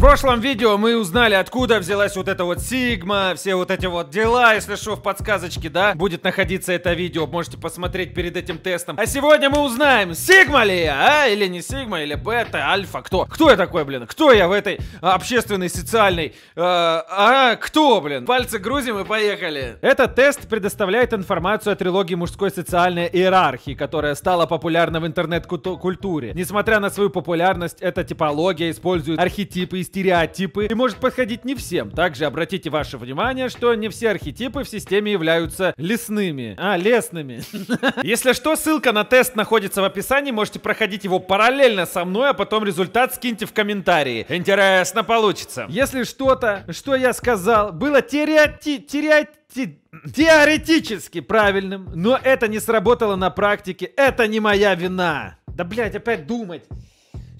В прошлом видео мы узнали, откуда взялась вот эта вот Сигма, все вот эти вот дела, если что, в подсказочке, да, будет находиться это видео, можете посмотреть перед этим тестом. А сегодня мы узнаем, Сигма ли я, а, или не Сигма, или Бета, Альфа, кто? Кто я такой, блин? Кто я в этой общественной, социальной, э, а, кто, блин? Пальцы грузим и поехали. Этот тест предоставляет информацию о трилогии мужской социальной иерархии, которая стала популярна в интернет-культуре. Несмотря на свою популярность, эта типология использует архетипы из стереотипы и может подходить не всем. Также обратите ваше внимание, что не все архетипы в системе являются лесными. А, лесными. Если что, ссылка на тест находится в описании, можете проходить его параллельно со мной, а потом результат скиньте в комментарии. Интересно получится. Если что-то, что я сказал, было тереати... тереати теоретически правильным, но это не сработало на практике. Это не моя вина. Да, блять, опять думать.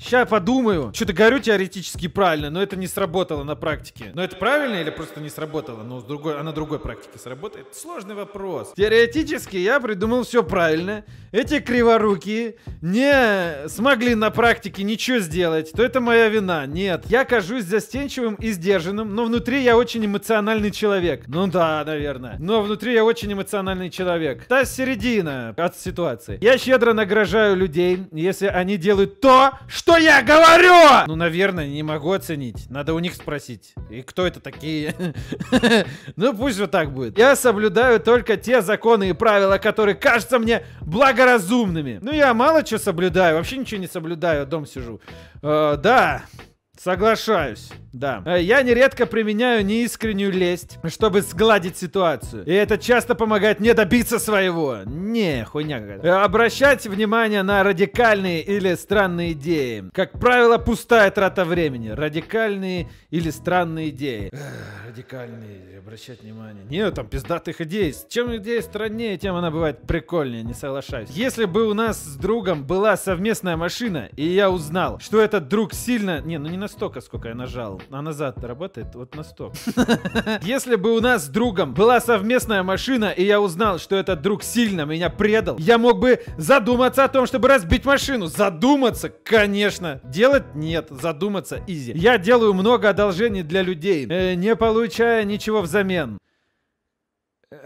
Сейчас подумаю. Что-то говорю теоретически правильно, но это не сработало на практике. Но это правильно или просто не сработало? Но с другой, а на другой практике сработает? Сложный вопрос. Теоретически я придумал все правильно. Эти криворуки не смогли на практике ничего сделать. То это моя вина. Нет. Я кажусь застенчивым и сдержанным, но внутри я очень эмоциональный человек. Ну да, наверное. Но внутри я очень эмоциональный человек. Та середина от ситуации. Я щедро награждаю людей, если они делают то, что что я говорю? Ну, наверное, не могу оценить. Надо у них спросить. И кто это такие? Ну, пусть вот так будет. Я соблюдаю только те законы и правила, которые кажутся мне благоразумными. Ну, я мало что соблюдаю. Вообще ничего не соблюдаю. А дом сижу. Э, да, соглашаюсь. Да. Э, я нередко применяю неискреннюю лесть, чтобы сгладить ситуацию. И это часто помогает мне добиться своего. Не, хуйня какая-то. Э, обращать внимание на радикальные или странные идеи. Как правило, пустая трата времени. Радикальные или странные идеи. Эх, радикальные, обращать внимание. Нет, там пиздатых идей. Чем идея страннее, тем она бывает прикольнее, не соглашаюсь. Если бы у нас с другом была совместная машина, и я узнал, что этот друг сильно... Не, ну не настолько, сколько я нажал а назад работает вот на стол. Если бы у нас с другом была совместная машина, и я узнал, что этот друг сильно меня предал, я мог бы задуматься о том, чтобы разбить машину. Задуматься, конечно. Делать нет, задуматься изи. Я делаю много одолжений для людей, э, не получая ничего взамен. Ugh.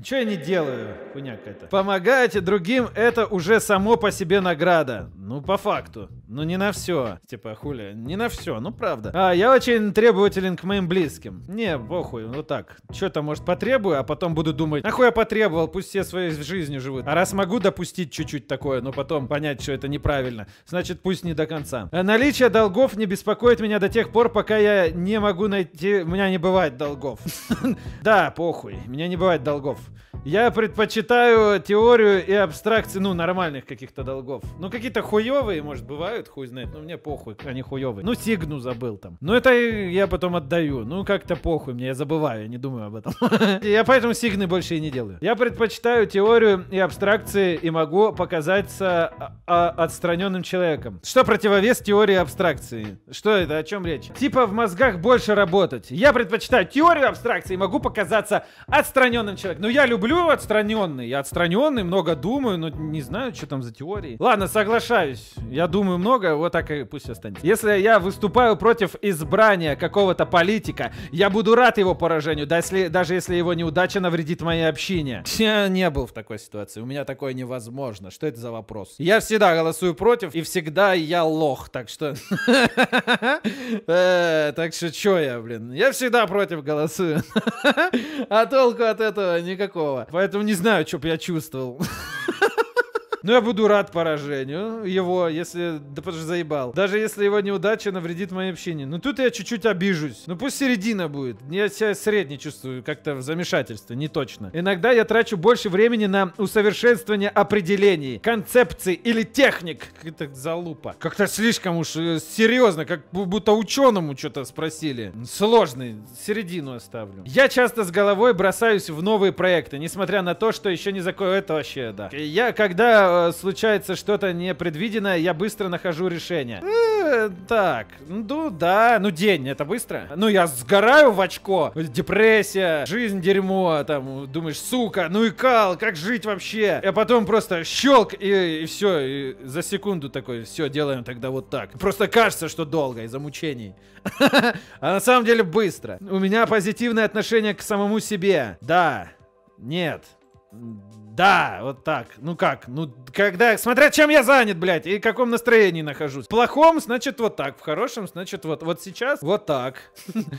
Ничего я не делаю, хуйня какая-то. Помогайте другим — это уже само по себе награда. Ну, по факту. Но ну, не на все. Типа, хуля, не на все, ну, правда. А, я очень требователен к моим близким. Не, похуй, ну так. что то может, потребую, а потом буду думать, нахуй я потребовал, пусть все своей жизнью живут. А раз могу допустить чуть-чуть такое, но потом понять, что это неправильно, значит, пусть не до конца. А наличие долгов не беспокоит меня до тех пор, пока я не могу найти... У меня не бывает долгов. Да, похуй, у меня не бывает долгов. Я предпочитаю теорию и абстракции, ну, нормальных каких-то долгов. Ну, какие-то хуевые, может, бывают, хуй знает, но мне похуй, они хуевые. Ну, сигну забыл там. Ну, это я потом отдаю. Ну, как-то похуй мне, я забываю, я не думаю об этом. Я поэтому сигны больше и не делаю. Я предпочитаю теорию и абстракции и могу показаться а, а, отстраненным человеком. Что противовес теории абстракции? Что это, о чем речь? Типа в мозгах больше работать. Я предпочитаю теорию абстракции и могу показаться отстраненным человеком. Ну, я люблю отстраненный. Я отстраненный, много думаю, но не знаю, что там за теории. Ладно, соглашаюсь. Я думаю много, вот так и пусть останется. Если я выступаю против избрания какого-то политика, я буду рад его поражению, даже если его неудача навредит моей общине. Я не был в такой ситуации. У меня такое невозможно. Что это за вопрос? Я всегда голосую против, и всегда я лох, так что... Э, так что что я, блин? Я всегда против голосую. А толку от этого никак никакого. Поэтому не знаю, что бы я чувствовал. Но ну, я буду рад поражению его, если... Да потому что заебал. Даже если его неудача навредит моей общине. Ну тут я чуть-чуть обижусь. Ну пусть середина будет. Я себя средне чувствую как-то в замешательстве, не точно. Иногда я трачу больше времени на усовершенствование определений, концепций или техник. Это залупа. Как-то слишком уж э, серьезно, как будто ученому что-то спросили. Сложный. Середину оставлю. Я часто с головой бросаюсь в новые проекты, несмотря на то, что еще не закон... Это вообще, да. Я когда Э, случается что-то непредвиденное, я быстро нахожу решение. Э, так, ну да, ну день, это быстро. Ну я сгораю в очко, депрессия, жизнь дерьмо, там, думаешь, сука, ну и кал, как жить вообще? А потом просто щелк и, и все, и за секунду такой, все, делаем тогда вот так. Просто кажется, что долго из-за мучений. А на самом деле быстро. У меня позитивное отношение к самому себе. Да. Нет. Да, вот так. Ну как? Ну, когда... Смотря чем я занят, блядь, и в каком настроении нахожусь. В плохом, значит, вот так. В хорошем, значит, вот. Вот сейчас вот так.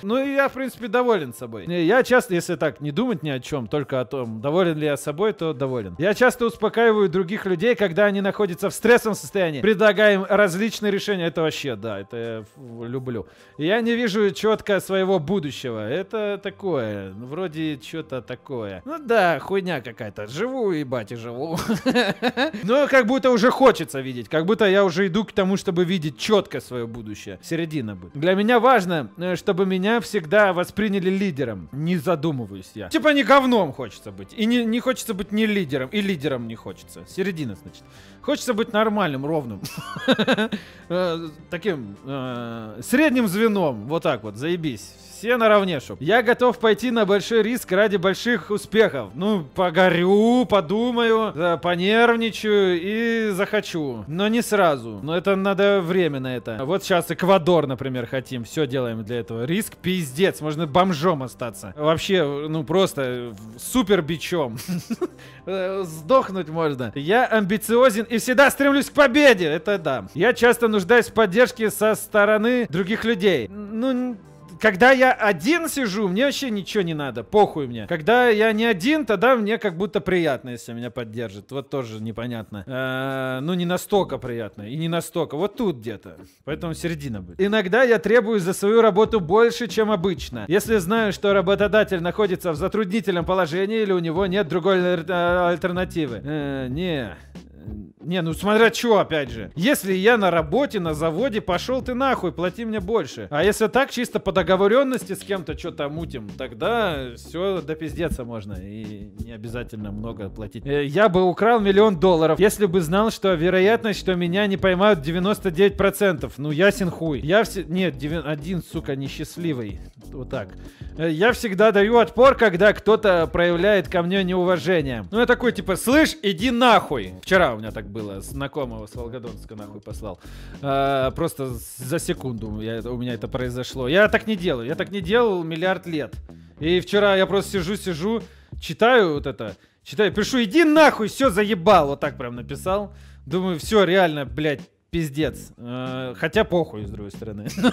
Ну, и я, в принципе, доволен собой. Я часто, если так, не думать ни о чем, только о том, доволен ли я собой, то доволен. Я часто успокаиваю других людей, когда они находятся в стрессовом состоянии. Предлагаем различные решения. Это вообще, да, это я люблю. Я не вижу четко своего будущего. Это такое, вроде что-то такое. Ну да, хуйня какая-то. Живу живу, ебать, и живу. Но как будто уже хочется видеть, как будто я уже иду к тому, чтобы видеть четко свое будущее. Середина будет. Для меня важно, э, чтобы меня всегда восприняли лидером. Не задумываюсь я. Типа не говном хочется быть. И не, не хочется быть не лидером, и лидером не хочется. Середина, значит. Хочется быть нормальным, ровным. Э, таким э, средним звеном. Вот так вот, заебись все наравне, чтоб. Я готов пойти на большой риск ради больших успехов. Ну, погорю, подумаю, да, понервничаю и захочу. Но не сразу. Но это надо время на это. Вот сейчас Эквадор, например, хотим. Все делаем для этого. Риск пиздец. Можно бомжом остаться. Вообще, ну просто супер бичом. Сдохнуть можно. Я амбициозен и всегда стремлюсь к победе. Это да. Я часто нуждаюсь в поддержке со стороны других людей. Ну, когда я один сижу, мне вообще ничего не надо, похуй мне. Когда я не один, тогда мне как будто приятно, если меня поддержит. Вот тоже непонятно. Э ну, не настолько приятно и не настолько. Вот тут где-то. Поэтому середина будет. Иногда я требую за свою работу больше, чем обычно. Если знаю, что работодатель находится в затруднительном положении или у него нет другой э, альтернативы. Э не не, ну смотря что, опять же. Если я на работе, на заводе, пошел ты нахуй, плати мне больше. А если так, чисто по договоренности с кем-то что-то мутим, тогда все до пиздеца можно. И не обязательно много платить. Э, я бы украл миллион долларов, если бы знал, что вероятность, что меня не поймают 99%. Ну, ясен хуй. Я все... Нет, 9... один, сука, несчастливый. Вот так. Э, я всегда даю отпор, когда кто-то проявляет ко мне неуважение. Ну, я такой, типа, слышь, иди нахуй. Вчера у меня так было было, знакомого с Волгодонска нахуй послал. А, просто за секунду я, у меня это произошло. Я так не делаю, я так не делал миллиард лет. И вчера я просто сижу-сижу, читаю вот это, читаю, пишу, иди нахуй, все заебал, вот так прям написал. Думаю, все, реально, блядь, пиздец. Э, хотя похуй, с другой стороны. Но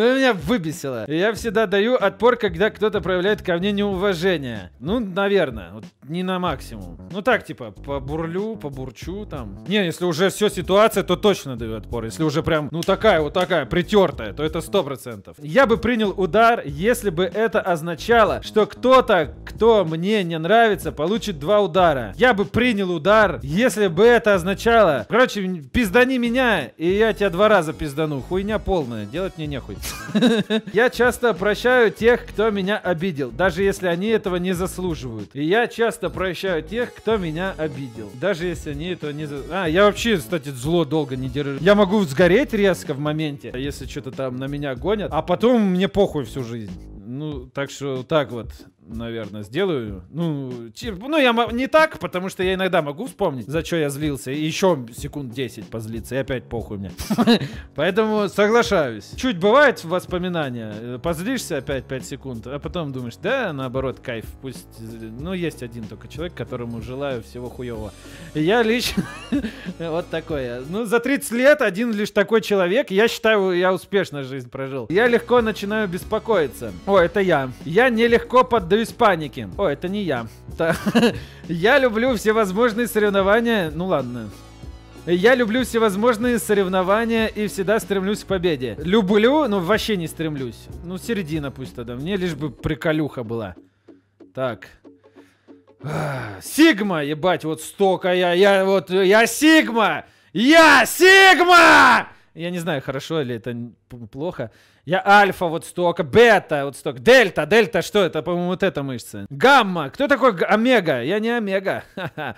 ну, меня выбесило. Я всегда даю отпор, когда кто-то проявляет ко мне неуважение. Ну, наверное. Вот не на максимум. Ну так, типа, побурлю, побурчу там. Не, если уже все ситуация, то точно даю отпор. Если уже прям, ну такая вот такая, притертая, то это сто процентов. Я бы принял удар, если бы это означало, что кто-то, кто мне не нравится, получит два удара. Я бы принял удар, если бы это означало... Короче, пиздец пиздани меня, и я тебя два раза пиздану. Хуйня полная, делать мне нехуй. Я часто прощаю тех, кто меня обидел, даже если они этого не заслуживают. И я часто прощаю тех, кто меня обидел, даже если они этого не заслуживают. А, я вообще, кстати, зло долго не держу. Я могу сгореть резко в моменте, если что-то там на меня гонят, а потом мне похуй всю жизнь. Ну, так что так вот наверное, сделаю. Ну, чип, ну я не так, потому что я иногда могу вспомнить, за что я злился. И еще секунд 10 позлиться, и опять похуй мне. Поэтому соглашаюсь. Чуть бывает воспоминания, э, позлишься опять 5 секунд, а потом думаешь, да, наоборот, кайф. Пусть, ну, есть один только человек, которому желаю всего хуевого. Я лично вот такое. Ну, за 30 лет один лишь такой человек. Я считаю, я успешно жизнь прожил. Я легко начинаю беспокоиться. О, это я. Я нелегко поддаюсь поддаюсь панике. О, это не я. Я люблю всевозможные соревнования. Ну ладно. Я люблю всевозможные соревнования и всегда стремлюсь к победе. Люблю, но вообще не стремлюсь. Ну, середина пусть тогда. Мне лишь бы приколюха была. Так. А, Сигма, ебать, вот столько я, я вот, я Сигма! Я Сигма! Я не знаю, хорошо ли это плохо. Я альфа вот столько, бета вот столько, дельта, дельта, что это? По-моему, вот эта мышца. Гамма. Кто такой омега? Я не омега.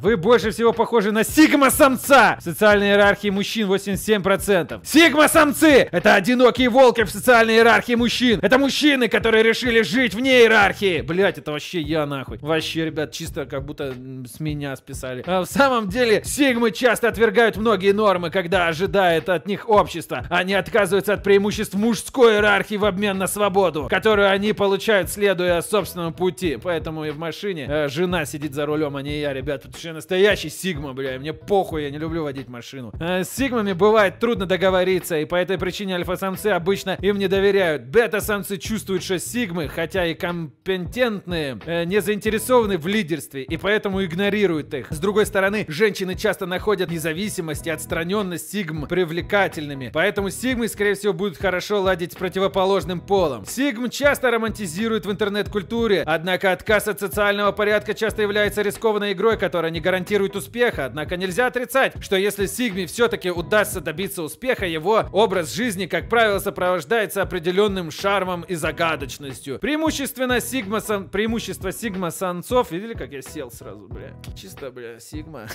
Вы больше всего похожи на сигма-самца. В социальной иерархии мужчин 87%. Сигма-самцы — это одинокие волки в социальной иерархии мужчин. Это мужчины, которые решили жить вне иерархии. Блять, это вообще я нахуй. Вообще, ребят, чисто как будто с меня списали. А в самом деле, сигмы часто отвергают многие нормы, когда ожидает от них общество. Они отказываются от преимуществ преимуществ мужской иерархии в обмен на свободу, которую они получают, следуя собственному пути. Поэтому и в машине э, жена сидит за рулем, а не я, ребят. Потому что я настоящий Сигма, бля. Мне похуй, я не люблю водить машину. Э, с Сигмами бывает трудно договориться, и по этой причине альфа-самцы обычно им не доверяют. Бета-самцы чувствуют, что Сигмы, хотя и компетентные, э, не заинтересованы в лидерстве, и поэтому игнорируют их. С другой стороны, женщины часто находят независимость и отстраненность Сигм привлекательными. Поэтому Сигмы, скорее всего, будут рекомендуют хорошо ладить с противоположным полом. Сигм часто романтизирует в интернет-культуре, однако отказ от социального порядка часто является рискованной игрой, которая не гарантирует успеха. Однако нельзя отрицать, что если Сигме все-таки удастся добиться успеха, его образ жизни, как правило, сопровождается определенным шармом и загадочностью. Преимущественно Сигма сан... преимущество Сигма самцов. Видели, как я сел сразу, бля? Чисто, бля, Сигма.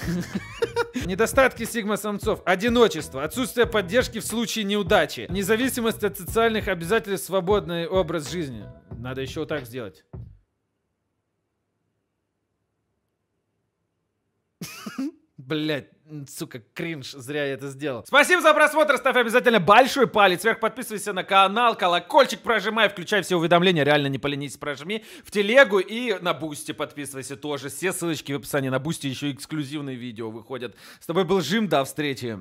Недостатки Сигма самцов. Одиночество, отсутствие поддержки в случае неудачи, независимость зависимость от социальных обязательств, свободный образ жизни. Надо еще вот так сделать. Блять, сука, кринж, зря я это сделал. Спасибо за просмотр, ставь обязательно большой палец вверх, подписывайся на канал, колокольчик прожимай, включай все уведомления, реально не поленись, прожми. В телегу и на бусте подписывайся тоже, все ссылочки в описании, на бусте еще эксклюзивные видео выходят. С тобой был Жим, до встречи.